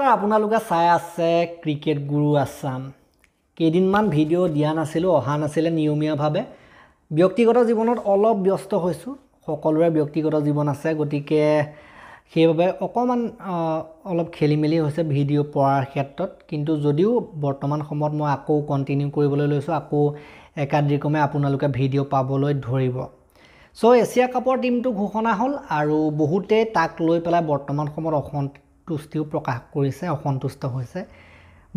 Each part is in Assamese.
ৰাস্তা আপোনালোকে চাই আছে ক্ৰিকেট গুৰু আছাম কেইদিনমান ভিডিঅ' দিয়া নাছিলোঁ অহা নাছিলে নিয়মীয়াভাৱে ব্যক্তিগত জীৱনত অলপ ব্যস্ত হৈছোঁ সকলোৰে ব্যক্তিগত জীৱন আছে গতিকে সেইবাবে অকণমান অলপ খেলি মেলি হৈছে ভিডিঅ' পোৱাৰ ক্ষেত্ৰত কিন্তু যদিও বৰ্তমান সময়ত মই আকৌ কণ্টিনিউ কৰিবলৈ লৈছোঁ আকৌ একাধিক্ৰমে আপোনালোকে ভিডিঅ' পাবলৈ ধৰিব চ' এছিয়া কাপৰ টিমটো ঘোষণা হ'ল আৰু বহুতেই তাক লৈ পেলাই বৰ্তমান সময়ত অসন্ত তুষ্টিও প্ৰকাশ কৰিছে অসন্তুষ্ট হৈছে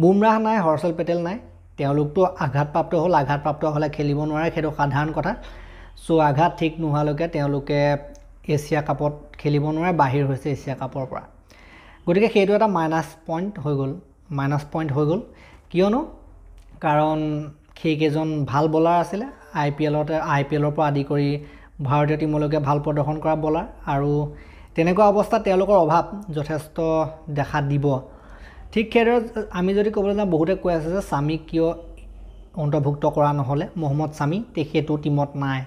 বুমৰাহ নাই হৰ্ষল পেটেল নাই তেওঁলোকতো আঘাতপ্ৰাপ্ত হ'ল আঘাতপ্ৰাপ্ত হ'লে খেলিব নোৱাৰে সেইটো সাধাৰণ কথা চ' আঘাত ঠিক নোহোৱালৈকে তেওঁলোকে এছিয়া কাপত খেলিব নোৱাৰে বাহিৰ হৈছে এছিয়া কাপৰ পৰা গতিকে সেইটো এটা মাইনাছ পইণ্ট হৈ গ'ল মাইনাছ পইণ্ট হৈ গ'ল কিয়নো কাৰণ সেইকেইজন ভাল বলাৰ আছিলে আই পি এলতে আই পি এলৰ পৰা আদি কৰি ভাৰতীয় টীমলৈকে ভাল প্ৰদৰ্শন কৰা বলাৰ আৰু তেনেকুৱা অৱস্থাত তেওঁলোকৰ অভাৱ যথেষ্ট দেখা দিব ঠিক সেইদৰে আমি যদি ক'বলৈ যাওঁ বহুতে কৈ আছে যে স্বামীক কিয় অন্তৰ্ভুক্ত কৰা নহ'লে মহম্মদ স্বামী তেখেতো টীমত নাই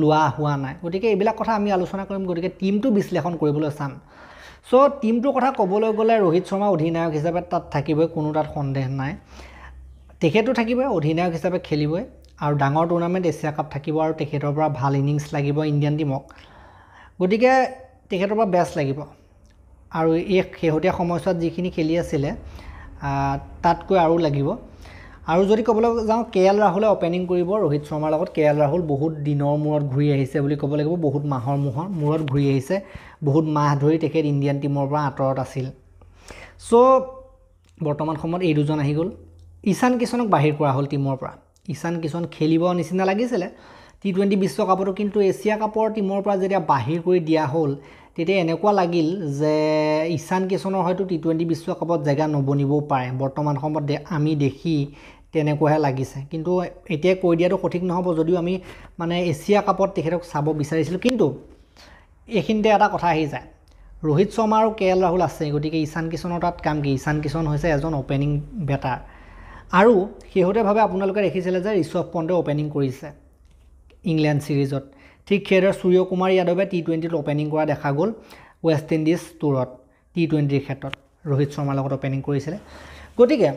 লোৱা হোৱা নাই গতিকে এইবিলাক কথা আমি আলোচনা কৰিম গতিকে টীমটো বিশ্লেষণ কৰিবলৈ চাম চ' টীমটোৰ কথা ক'বলৈ গ'লে ৰোহিত শৰ্মা অধিনায়ক হিচাপে তাত থাকিবই কোনো তাত সন্দেহ নাই তেখেতো থাকিবই অধিনায়ক হিচাপে খেলিবই আৰু ডাঙৰ টুৰ্ণামেণ্ট এছিয়া কাপ থাকিব আৰু তেখেতৰ পৰা ভাল ইনিংছ লাগিব ইণ্ডিয়ান টীমক গতিকে তেখেতৰ পৰা বেষ্ট লাগিব আৰু এই শেহতীয়া সময়ছোৱাত যিখিনি খেলি আছিলে তাতকৈ আৰু লাগিব আৰু যদি ক'বলৈ যাওঁ কে এল ৰাহুলে অ'পেনিং কৰিব ৰোহিত শৰ্মাৰ লগত কে এল ৰাহুল বহুত দিনৰ মূৰত ঘূৰি আহিছে বুলি ক'ব লাগিব বহুত মাহৰ মূৰৰ মূৰত ঘূৰি আহিছে বহুত মাহ ধৰি তেখেত ইণ্ডিয়ান টীমৰ পৰা আঁতৰত আছিল চ' বৰ্তমান সময়ত এই দুজন আহি গ'ল ঈশান কিষণক বাহিৰ কৰা হ'ল টীমৰ পৰা ঈশান কিষণ খেলিব নিচিনা লাগিছিলে টি টুৱেণ্টি বিশ্বকাপতো কিন্তু এছিয়া কাপৰ টীমৰ পৰা যেতিয়া বাহিৰ কৰি দিয়া হ'ল তেতিয়া এনেকুৱা লাগিল যে ঈশান কিষণৰ হয়তো টি টুৱেণ্টি বিশ্বকাপত জেগা নবনিবও পাৰে বৰ্তমান সময়ত আমি দেখি তেনেকুৱাহে লাগিছে কিন্তু এতিয়া কৈ দিয়াটো সঠিক নহ'ব যদিও আমি মানে এছিয়া কাপত তেখেতক চাব বিচাৰিছিলোঁ কিন্তু এইখিনিতে এটা কথা আহি যায় ৰোহিত শৰ্মা আৰু কে এল ৰাহুল আছে গতিকে ঈশান কিষণৰ তাত কাম কি ঈশান কিষণ হৈছে এজন অ'পেনিং বেটাৰ আৰু শেহতীয়াভাৱে আপোনালোকে দেখিছিলে যে ঋষভ পণ্টে অ'পেনিং কৰিছে ইংলেণ্ড ছিৰিজত ঠিক সেইদৰে সূৰ্য কুমাৰ যাদৱে টি টুৱেণ্টিত অ'পেনিং কৰা দেখা গ'ল ৱেষ্ট ইণ্ডিজ টুৰত টি টুৱেণ্টিৰ ক্ষেত্ৰত ৰোহিত শৰ্মাৰ লগত অ'পেনিং কৰিছিলে গতিকে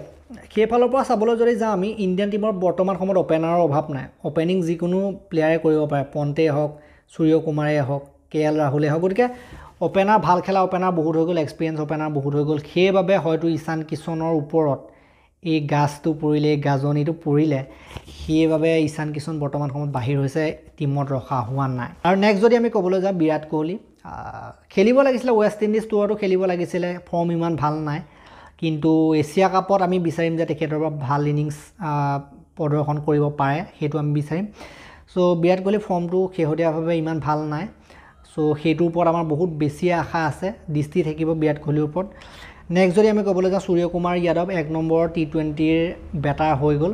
সেইফালৰ পৰা চাবলৈ যদি যাওঁ আমি ইণ্ডিয়ান টীমৰ বৰ্তমান সময়ত অ'পেনাৰৰ অভাৱ নাই অ'পেনিং যিকোনো প্লেয়াৰে কৰিব পাৰে পণ্টেই হওক সূৰ্য কুমাৰেই হওক কে এল ৰাহুলেই হওক গতিকে অ'পেনাৰ ভাল খেলা অ'পেনাৰ বহুত হৈ গ'ল এক্সপিৰিয়েঞ্চ অ'পেনাৰ বহুত হৈ গ'ল সেইবাবে হয়তো ঈশান কিশনৰ ওপৰত এই গাছটো পৰিলে এই গাজনিটো পৰিলে সেইবাবে ঈশান কিশোন বৰ্তমান সময়ত বাহিৰ হৈছে টিমত ৰখা হোৱা নাই আৰু নেক্সট যদি আমি ক'বলৈ যাওঁ বিৰাট কোহলি খেলিব লাগিছিলে ৱেষ্ট ইণ্ডিজ টুৰতো খেলিব লাগিছিলে ফৰ্ম ইমান ভাল নাই কিন্তু এছিয়া কাপত আমি বিচাৰিম যে তেখেতৰ পৰা ভাল ইনিংছ প্ৰদৰ্শন কৰিব পাৰে সেইটো আমি বিচাৰিম চ' বিৰাট কোহলি ফৰ্মটো শেহতীয়াভাৱে ইমান ভাল নাই চ' সেইটোৰ ওপৰত আমাৰ বহুত বেছি আশা আছে দৃষ্টি থাকিব বিৰাট কোহলিৰ ওপৰত নেক্সট যদি আমি ক'বলৈ যাওঁ সূৰ্যকুমাৰ যাদৱ এক নম্বৰ টি টুৱেণ্টিৰ বেটাৰ হৈ গ'ল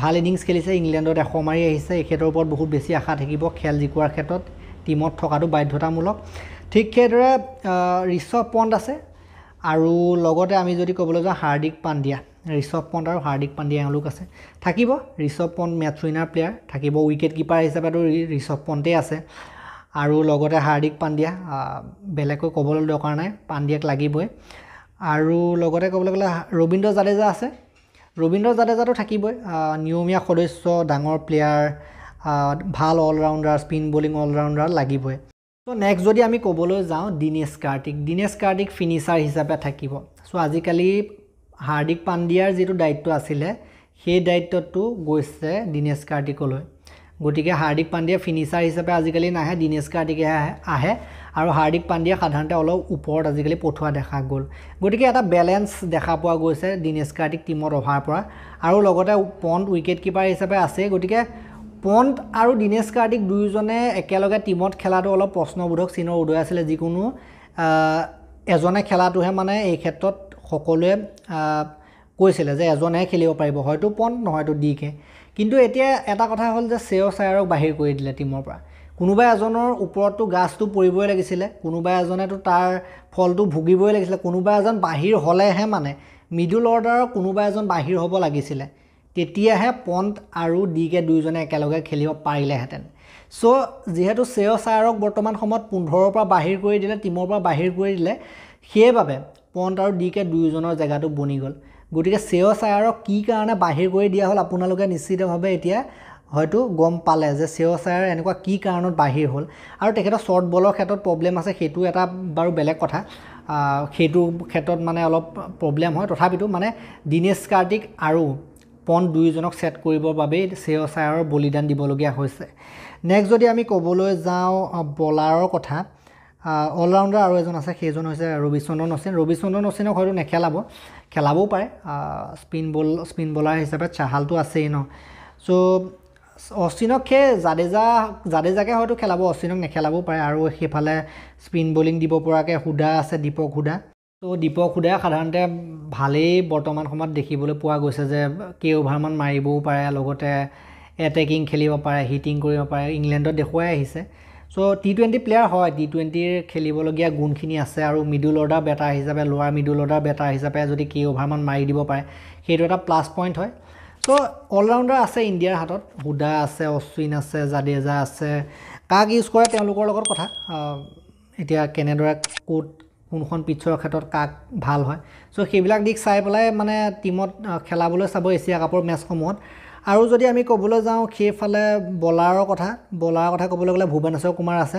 ভাল ইনিংছ খেলিছে ইংলেণ্ডত এশ মাৰি আহিছে এখেতৰ ওপৰত বহুত বেছি আশা থাকিব খেল জিকোৱাৰ ক্ষেত্ৰত টীমত থকাটো বাধ্যতামূলক ঠিক সেইদৰে ঋষভ পণ্ট আছে আৰু লগতে আমি যদি ক'বলৈ যাওঁ হাৰ্দিক পাণ্ডিয়া ঋষভ পণ্ট আৰু হাৰ্দিক পাণ্ডিয়া এওঁলোক আছে থাকিব Rishabh Pant match winner player থাকিব উইকেট কিপাৰ হিচাপেতো ঋষভ পণ্টেই আছে আৰু লগতে হাৰ্দিক পাণ্ডিয়া বেলেগকৈ ক'বলৈ দৰকাৰ নাই পাণ্ডিয়াক লাগিবই আৰু লগতে ক'বলৈ গ'লে ৰবীন্দ্ৰ জাদেজা আছে ৰবীন্দ্ৰ জাদেজাটো থাকিবই নিয়মীয়া সদস্য ডাঙৰ প্লেয়াৰ ভাল অলৰাউণ্ডাৰ স্পিন বলিং অলৰাউণ্ডাৰ লাগিবই চ' নেক্সট যদি আমি ক'বলৈ যাওঁ দিনেশ কাৰ্তিক দিনেশ কাৰ্তিক ফিনিচাৰ হিচাপে থাকিব চ' আজিকালি হাৰ্দিক পাণ্ডিয়াৰ যিটো দায়িত্ব আছিলে সেই দায়িত্বটো গৈছে দিনেশ কাৰ্তিকলৈ গতিকে হাৰ্দিক পাণ্ডিয়া ফিনিচাৰ হিচাপে আজিকালি নাহে দিনেশ কাৰ্তিক আহে আৰু হাৰ্দিক পাণ্ডিয়া সাধাৰণতে অলপ ওপৰত আজিকালি পঠোৱা দেখা গ'ল গতিকে এটা বেলেঞ্চ দেখা পোৱা গৈছে দিনেশ কাৰ্তিক টীমত অহাৰ পৰা আৰু লগতে পণ্ট উইকেট কিপাৰ হিচাপে আছে গতিকে পণ্ট আৰু দিনেশ কাৰ্তিক দুয়োজনে একেলগে টীমত খেলাটো অলপ প্ৰশ্নবোধক চীনৰ উদয় আছিলে যিকোনো এজনে খেলাটোহে মানে এই ক্ষেত্ৰত সকলোৱে কৈছিলে যে এজনেহে খেলিব পাৰিব হয়তো পণ্ট নহয়তো ডি কে কিন্তু এতিয়া এটা কথা হ'ল যে শ্বেয়ছ আয়াৰক বাহিৰ কৰি দিলে টীমৰ পৰা কোনোবা এজনৰ ওপৰততো গাছটো পৰিবই লাগিছিলে কোনোবা এজনেতো তাৰ ফলটো ভুগিবই লাগিছিলে কোনোবা এজন বাহিৰ হ'লেহে মানে মিডল অৰ্ডাৰৰ কোনোবা এজন বাহিৰ হ'ব লাগিছিলে তেতিয়াহে পণ্ট আৰু ডি কে দুয়োজনে একেলগে খেলিব পাৰিলেহেঁতেন চ' যিহেতু শ্বেয়ছ আয়াৰক বৰ্তমান সময়ত পোন্ধৰৰ পৰা বাহিৰ কৰি দিলে টীমৰ পৰা বাহিৰ কৰি দিলে সেইবাবে পণ্ট আৰু ডি কে দুয়োজনৰ জেগাটো বনি গ'ল গতিকে চেও চায়াৰক কি কাৰণে বাহিৰ কৰি দিয়া হ'ল আপোনালোকে নিশ্চিতভাৱে এতিয়া হয়তো গম পালে যে চেও চায়াৰ এনেকুৱা কি কাৰণত বাহিৰ হ'ল আৰু তেখেতৰ শ্বৰ্ট বলৰ ক্ষেত্ৰত প্ৰব্লেম আছে সেইটো এটা বাৰু বেলেগ কথা সেইটো ক্ষেত্ৰত মানে অলপ প্ৰব্লেম হয় তথাপিতো মানে দিনেশ কাৰ্তিক আৰু পণ্ট দুয়োজনক ছেট কৰিবৰ বাবেই চেও চায়াৰৰ বলিদান দিবলগীয়া হৈছে নেক্সট যদি আমি ক'বলৈ যাওঁ বলাৰৰ কথা অলৰাউণ্ডাৰ আৰু এজন আছে সেইজন হৈছে ৰবিচন্দ্ৰন অশ্বিন ৰবিচন্দ্ৰন অশ্বিনক হয়তো নেখেলাব খেলাবও পাৰে স্পিন বল স্পিন বলাৰ হিচাপে চাহালটো আছেই ন চ' অশ্বিনক সেই জাদেজা জাদেজাকে হয়তো খেলাব অশ্বিনক নেখেলাবও পাৰে আৰু সেইফালে স্পিন বলিং দিব পৰাকৈ হুদা আছে দীপক হুদা ত' দীপক হুদাই সাধাৰণতে ভালেই বৰ্তমান সময়ত দেখিবলৈ পোৱা গৈছে যে কেই অভাৰমান মাৰিবও পাৰে লগতে এটেকিং খেলিব পাৰে হিটিং কৰিব পাৰে ইংলেণ্ডত দেখুৱাই আহিছে চ' টি টুৱেণ্টি প্লেয়াৰ হয় টি টুৱেণ্টিৰ খেলিবলগীয়া গুণখিনি আছে আৰু মিডল অৰ্ডাৰ বেটাৰ হিচাপে লোৱাৰ মিডল অৰ্ডাৰ বেটাৰ হিচাপে যদি কেই অভাৰমান মাৰি দিব পাৰে সেইটো এটা প্লাছ পইণ্ট হয় চ' অলৰাউণ্ডাৰ আছে ইণ্ডিয়াৰ হাতত হুদা আছে অশ্বিন আছে জাদেজা আছে কাক ইউজ কৰে তেওঁলোকৰ লগত কথা এতিয়া কেনেদৰে ক'ত কোনখন পিটছৰ ক্ষেত্ৰত কাক ভাল হয় চ' সেইবিলাক দিশ চাই পেলাই মানে টীমত খেলাবলৈ চাব এছিয়া কাপৰ মেটছসমূহত আৰু যদি আমি ক'বলৈ যাওঁ সেইফালে বলাৰৰ কথা বলাৰৰ কথা ক'বলৈ গ'লে ভুৱনেশ্বৰ কুমাৰ আছে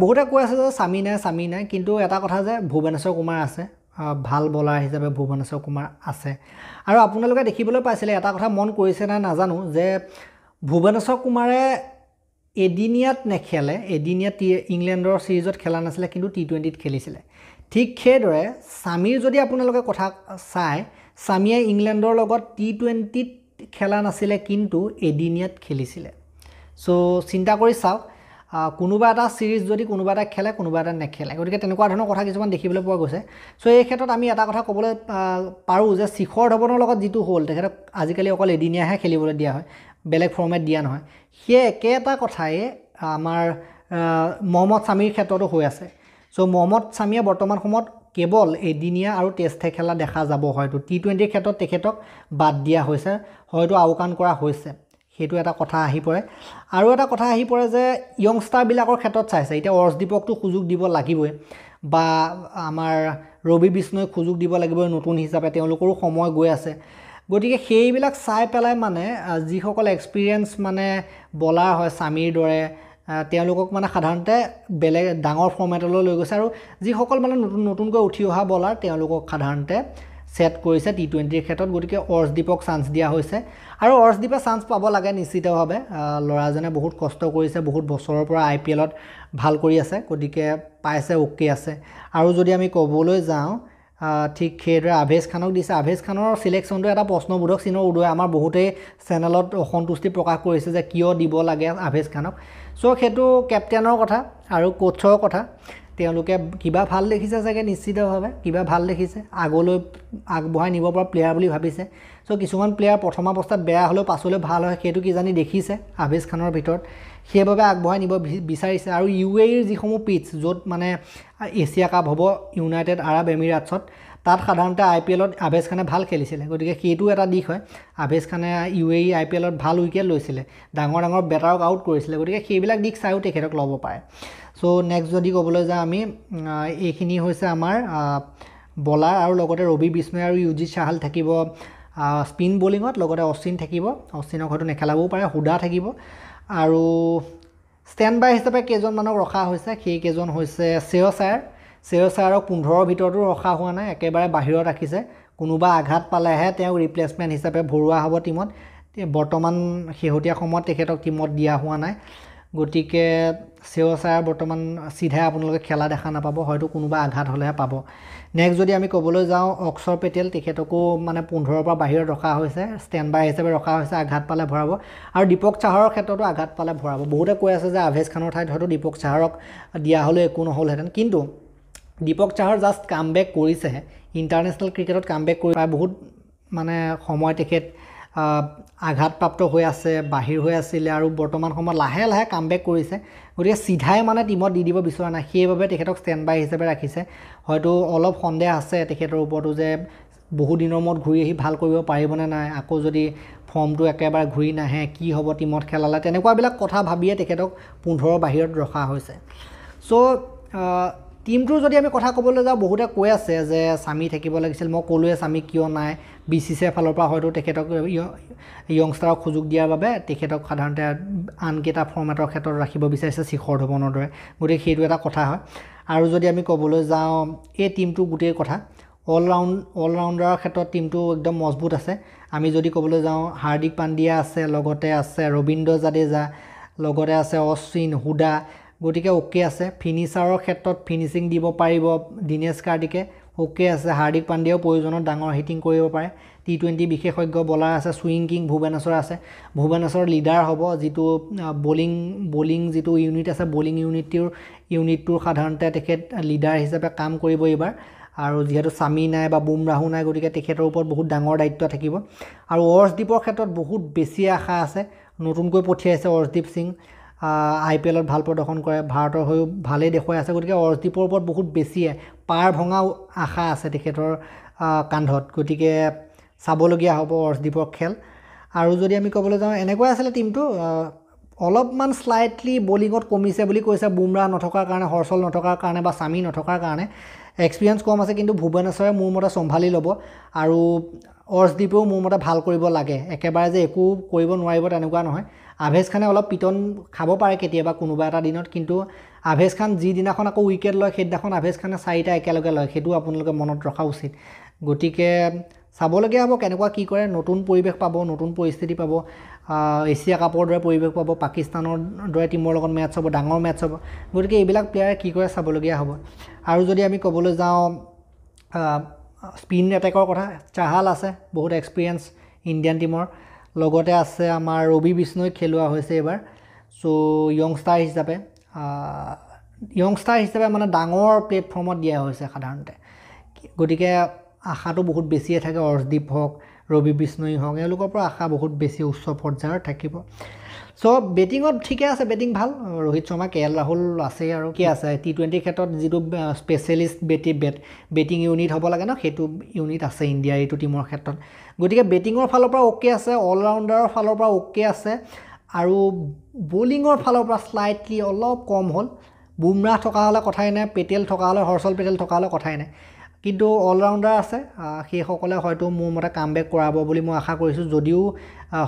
বহুতে কৈ আছে যে স্বামী নাই স্বামী নাই কিন্তু এটা কথা যে ভুৱনেশ্বৰ কুমাৰ আছে ভাল বলাৰ হিচাপে ভুৱনেশ্বৰ কুমাৰ আছে আৰু আপোনালোকে দেখিবলৈ পাইছিলে এটা কথা মন কৰিছে নে নাজানো যে ভুৱনেশ্বৰ কুমাৰে এদিনীয়াত নেখেলে এদিনীয়া টি ইংলেণ্ডৰ ছিৰিজত খেলা নাছিলে কিন্তু টি টুৱেণ্টিত খেলিছিলে ঠিক সেইদৰে স্বামীৰ যদি আপোনালোকে কথা চায় স্বামীয়ে ইংলেণ্ডৰ লগত টি টুৱেণ্টিত খেলা নাছিলে কিন্তু এদিনীয়াত খেলিছিলে চ' চিন্তা কৰি চাওক কোনোবা এটা ছিৰিজ যদি কোনোবা এটা খেলে কোনোবা এটা নেখেলে গতিকে তেনেকুৱা ধৰণৰ কথা কিছুমান দেখিবলৈ পোৱা গৈছে চ' এই ক্ষেত্ৰত আমি এটা কথা ক'বলৈ পাৰোঁ যে শিখৰ ধৱনৰ লগত যিটো হ'ল তেখেতক আজিকালি অকল এদিনীয়াহে খেলিবলৈ দিয়া হয় বেলেগ ফৰ্মেট দিয়া নহয় সেই একেটা কথাই আমাৰ মহম্মদ স্বামীৰ ক্ষেত্ৰতো হৈ আছে চ' মহম্মদ স্বামীয়ে বৰ্তমান সময়ত কেৱল এদিনীয়া আৰু টেষ্টে খেলা দেখা যাব হয়তো টি টুৱেণ্টিৰ ক্ষেত্ৰত তেখেতক বাদ দিয়া হৈছে হয়তো আওকাণ কৰা হৈছে সেইটো এটা কথা আহি পৰে আৰু এটা কথা আহি পৰে যে য়ংষ্টাৰবিলাকৰ ক্ষেত্ৰত চাইছে এতিয়া অৰ্ছদীপকটো সুযোগ দিব লাগিবই বা আমাৰ ৰবি বিষ্ণুই সুযোগ দিব লাগিবই নতুন হিচাপে তেওঁলোকৰো সময় গৈ আছে গতিকে সেইবিলাক চাই পেলাই মানে যিসকল এক্সপিৰিয়েঞ্চ মানে বলাৰ হয় স্বামীৰ দৰে তেওঁলোকক মানে সাধাৰণতে বেলেগ ডাঙৰ ফৰ্মেটলৈ লৈ গৈছে আৰু যিসকল মানে নতুন নতুনকৈ উঠি অহা বলাৰ তেওঁলোকক সাধাৰণতে ছেট কৰিছে টি টুৱেণ্টিৰ ক্ষেত্ৰত গতিকে অৰ্চদ্বীপক চান্স দিয়া হৈছে আৰু অৰ্চদ্বীপে চান্স পাব লাগে নিশ্চিতভাৱে ল'ৰাজনে বহুত কষ্ট কৰিছে বহুত বছৰৰ পৰা আই পি এলত ভাল কৰি আছে গতিকে পাইছে অ'কে আছে আৰু যদি আমি ক'বলৈ যাওঁ ঠিক সেইদৰে আভেজ খানক দিছে আভেজ খানৰ চিলেকশ্যনটো এটা প্ৰশ্নবোধক চিনৰ উদয় আমাৰ বহুতেই চেনেলত অসন্তুষ্টি প্ৰকাশ কৰিছে যে কিয় দিব লাগে আভেজ খানক চ' সেইটো কেপ্টেইনৰ কথা আৰু কোচৰ কথা তেওঁলোকে কিবা ভাল দেখিছে চাগে নিশ্চিতভাৱে কিবা ভাল দেখিছে আগলৈ আগবঢ়াই নিব পৰা প্লেয়াৰ বুলি ভাবিছে চ' কিছুমান প্লেয়াৰ প্ৰথম অৱস্থাত বেয়া হ'লেও পাছলৈ ভাল হয় সেইটো কিজানি দেখিছে আভেজ খানৰ ভিতৰত সেইবাবে আগবঢ়াই নিব বিচাৰিছে আৰু ইউ এ ইৰ যিসমূহ পিটছ য'ত মানে এছিয়া কাপ হ'ব ইউনাইটেড আৰৱ এমিৰাটছত তাত সাধাৰণতে আই পি এলত আভেজ খানে ভাল খেলিছিলে গতিকে সেইটো এটা দিশ হয় আভেজ খানে U A E I P এলত ভাল উইকেট লৈছিলে ডাঙৰ ডাঙৰ বেটাৰক আউট কৰিছিলে গতিকে সেইবিলাক দিশ চাইও তেখেতক ল'ব পাৰে চ' নেক্সট যদি ক'বলৈ যাওঁ আমি এইখিনি হৈছে আমাৰ বলাৰ আৰু লগতে ৰবি বিষ্ণয় আৰু ইউজিত চাহাল থাকিব স্পিন বলিঙত লগতে অশ্বিন থাকিব অশ্বিনক হয়তো নেখেলাবও পাৰে হুদা থাকিব আৰু ষ্টেণ্ড বাই হিচাপে কেইজনমানক ৰখা হৈছে সেইকেইজন হৈছে শ্ৰেয়ছ আয়াৰ শ্ৰেয়ছ আয়াৰক পোন্ধৰৰ ভিতৰতো ৰখা হোৱা নাই একেবাৰে বাহিৰত ৰাখিছে কোনোবা আঘাত পালেহে তেওঁক ৰিপ্লেচমেণ্ট হিচাপে ভৰোৱা হ'ব টীমত বৰ্তমান শেহতীয়া সময়ত তেখেতক টীমত দিয়া হোৱা নাই গতিকে শ্ৰেয়ছ আয়াৰ বৰ্তমান চিধাই আপোনালোকে খেলা দেখা নাপাব হয়তো কোনোবা আঘাত হ'লেহে পাব নেক্সট যদি আমি ক'বলৈ যাওঁ অক্সৰ পেটেল তেখেতকো মানে পোন্ধৰৰ পৰা বাহিৰত ৰখা হৈছে ষ্টেণ্ড বাই হিচাপে ৰখা হৈছে আঘাত পালে ভৰাব আৰু দীপক চাহৰৰ ক্ষেত্ৰতো আঘাত পালে ভৰাব বহুতে কৈ আছে যে আভেজ খানৰ ঠাইত হয়তো দীপক চাহৰক দিয়া হ'লেও একো নহ'লহেঁতেন কিন্তু দীপক চাহৰ জাষ্ট কাম বেক কৰিছেহে ইণ্টাৰনেশ্যনেল ক্ৰিকেটত কাম বেক কৰি প্ৰায় বহুত মানে সময় তেখেত আঘাতপ্ৰাপ্ত হৈ আছে বাহিৰ হৈ আছিলে আৰু বৰ্তমান সময়ত লাহে লাহে কাম বেক কৰিছে গতিকে চিধাই মানে টীমত দি দিব বিচৰা নাই সেইবাবে তেখেতক ষ্টেণ্ড বাই হিচাপে ৰাখিছে হয়তো অলপ সন্দেহ আছে তেখেতৰ ওপৰতো যে বহুদিনৰ মূৰত ঘূৰি আহি ভাল কৰিব পাৰিবনে নাই আকৌ যদি ফৰ্মটো একেবাৰে ঘূৰি নাহে কি হ'ব টীমত খেলালে তেনেকুৱাবিলাক কথা ভাবিয়ে তেখেতক পোন্ধৰৰ বাহিৰত ৰখা হৈছে চ' টীমটোৰ যদি আমি কথা ক'বলৈ যাওঁ বহুতে কৈ আছে যে স্বামী থাকিব লাগিছিল মই ক'লোৱে স্বামী কিয় নাই বি চি চি এ ফালৰ পৰা হয়তো তেখেতক ইয়ংষ্টাৰক সুযোগ দিয়াৰ বাবে তেখেতক সাধাৰণতে আনকেইটা ফৰ্মেটৰ ক্ষেত্ৰত ৰাখিব বিচাৰিছে শিখৰ ধৱনৰ দৰে গতিকে সেইটো এটা কথা হয় আৰু যদি আমি ক'বলৈ যাওঁ এই টীমটো গোটেই কথা অলৰাউণ্ড অলৰাউণ্ডাৰৰ ক্ষেত্ৰত টীমটো একদম মজবুত আছে আমি যদি ক'বলৈ যাওঁ হাৰ্দিক পাণ্ডিয়া আছে লগতে আছে ৰবীন্দ্ৰ জাদেজা লগতে আছে অশ্বিন হুদা গতিকে অ'কে আছে ফিনিচাৰৰ ক্ষেত্ৰত ফিনিচিং দিব পাৰিব দিনেশ কাৰ্তিকে অ'কে আছে হাৰ্দিক পাণ্ডেয়াও প্ৰয়োজনত ডাঙৰ হিটিং কৰিব পাৰে টি টুৱেণ্টি বিশেষজ্ঞ বলাৰ আছে চুইং কিং ভুৱনেশ্বৰ আছে ভুৱনেশ্বৰ লিডাৰ হ'ব যিটো বলিং বলিং যিটো ইউনিট আছে বলিং ইউনিটটোৰ ইউনিটটোৰ সাধাৰণতে তেখেত লিডাৰ হিচাপে কাম কৰিব এইবাৰ আৰু যিহেতু স্বামী নাই বা বুমৰাহো নাই গতিকে তেখেতৰ ওপৰত বহুত ডাঙৰ দায়িত্ব থাকিব আৰু অৰ্ছদ্বীপৰ ক্ষেত্ৰত বহুত বেছি আশা আছে নতুনকৈ পঠিয়াইছে অৰ্ছদ্বীপ সিং আই পি এলত ভাল প্ৰদৰ্শন কৰে ভাৰতৰ হৈও ভালেই দেখুৱাই আছে গতিকে অৰ্জদীপৰ ওপৰত বহুত বেছিয়ে পাৰ ভঙাও আশা আছে তেখেতৰ কান্ধত গতিকে চাবলগীয়া হ'ব অৰ্জদীপৰ খেল আৰু যদি আমি ক'বলৈ যাওঁ এনেকুৱাই আছিলে টীমটো অলপমান শ্লাইটলি বলিঙত কমিছে বুলি কৈছে বুমৰাহ নথকাৰ কাৰণে হৰ্ষল নথকাৰ কাৰণে বা স্বামী নথকাৰ কাৰণে এক্সপিৰিয়েঞ্চ কম আছে কিন্তু ভুৱনেশ্বৰে মোৰ মতে চম্ভালি ল'ব আৰু অৰ্জদীপেও মোৰ মতে ভাল কৰিব লাগে একেবাৰে যে একো কৰিব নোৱাৰিব তেনেকুৱা নহয় আভেজ খানে অলপ পিটন খাব পাৰে কেতিয়াবা কোনোবা এটা দিনত কিন্তু আভেজ খান যিদিনাখন আকৌ উইকেট লয় সেইদিনাখন আভেজ খানে চাৰিটা একেলগে লয় সেইটো আপোনালোকে মনত ৰখা উচিত গতিকে চাবলগীয়া হ'ব কেনেকুৱা কি কৰে নতুন পৰিৱেশ পাব নতুন পৰিস্থিতি পাব এছিয়া কাপৰ দৰে পৰিৱেশ পাব পাকিস্তানৰ দৰে টীমৰ লগত মেটছ হ'ব ডাঙৰ মেটছ হ'ব গতিকে এইবিলাক প্লেয়াৰে কি কৰে চাবলগীয়া হ'ব আৰু যদি আমি ক'বলৈ যাওঁ স্পিন এটেকৰ কথা চাহাল আছে বহুত এক্সপিৰিয়েঞ্চ ইণ্ডিয়ান টীমৰ লগতে আছে আমাৰ ৰবি বিষ্ণুই খেলোৱা হৈছে এইবাৰ চ' ইয়ংষ্টাৰ হিচাপে ইয়ংষ্টাৰ হিচাপে মানে ডাঙৰ প্লেটফৰ্মত দিয়া হৈছে সাধাৰণতে গতিকে আশাটো বহুত বেছিয়ে থাকে অৰ্ষদীপ হওক ৰবি বিষ্ণুই হওক এওঁলোকৰ পৰা আশা বহুত বেছি উচ্চ পৰ্যায়ৰ থাকিব চ' বেটিঙত ঠিকে আছে বেটিং ভাল ৰোহিত শৰ্মা কে এল ৰাহুল আছে আৰু কি আছে টি টুৱেণ্টিৰ ক্ষেত্ৰত যিটো স্পেচিয়েলিষ্ট বেটি বেট বেটিং ইউনিট হ'ব লাগে ন সেইটো ইউনিট আছে ইণ্ডিয়াৰ এইটো টিমৰ ক্ষেত্ৰত গতিকে বেটিঙৰ ফালৰ পৰা অ'কে আছে অলৰাউণ্ডাৰৰ ফালৰ পৰা অ'কে আছে আৰু বলিঙৰ ফালৰ পৰা শ্লাইটলি অলপ কম হ'ল বুমৰাহ থকা হ'লে কথাই নাই পেটেল থকা হ'লে হৰ্ষল পেটেল থকা হ'লে কথাই নাই কিন্তু অলৰাউণ্ডাৰ আছে সেইসকলে হয়তো মোৰ মতে কাম বেক কৰাব বুলি মই আশা কৰিছোঁ যদিও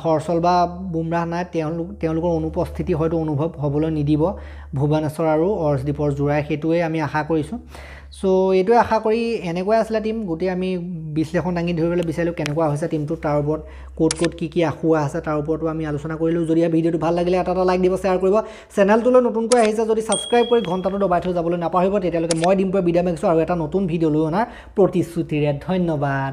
হৰ্ষল বা বুমৰাহ নাই তেওঁলোক তেওঁলোকৰ অনুপস্থিতি হয়তো অনুভৱ হ'বলৈ নিদিব ভুৱনেশ্বৰ আৰু অৰ্জদ্বীপৰ জোৰাই সেইটোৱেই আমি আশা কৰিছোঁ চ' এইটোৱে আশা কৰি এনেকুৱাই আছিলে টীম গোটেই আমি বিশ্লেষণ দাঙি ধৰিবলৈ বিচাৰিলোঁ কেনেকুৱা হৈছে টীমটো তাৰ ওপৰত ক'ত ক'ত কি কি আঁসুৱা আছে তাৰ ওপৰতো আমি আলোচনা কৰিলোঁ যদি ভিডিঅ'টো ভাল লাগিলে এটা এটা লাইক দিব শ্বেয়াৰ কৰিব চেনেলটোলৈ নতুনকৈ আহিছে যদি ছাবস্ক্ৰাইব কৰি ঘণ্টাটো দবাই থৈ যাবলৈ নাপাহৰিব তেতিয়ালৈকে মই ডিম্পুৱে বিদায় মাগিছোঁ আৰু এটা নতুন ভিডিঅ' লৈ অনাৰ প্ৰতিশ্ৰুতিৰে ধন্যবাদ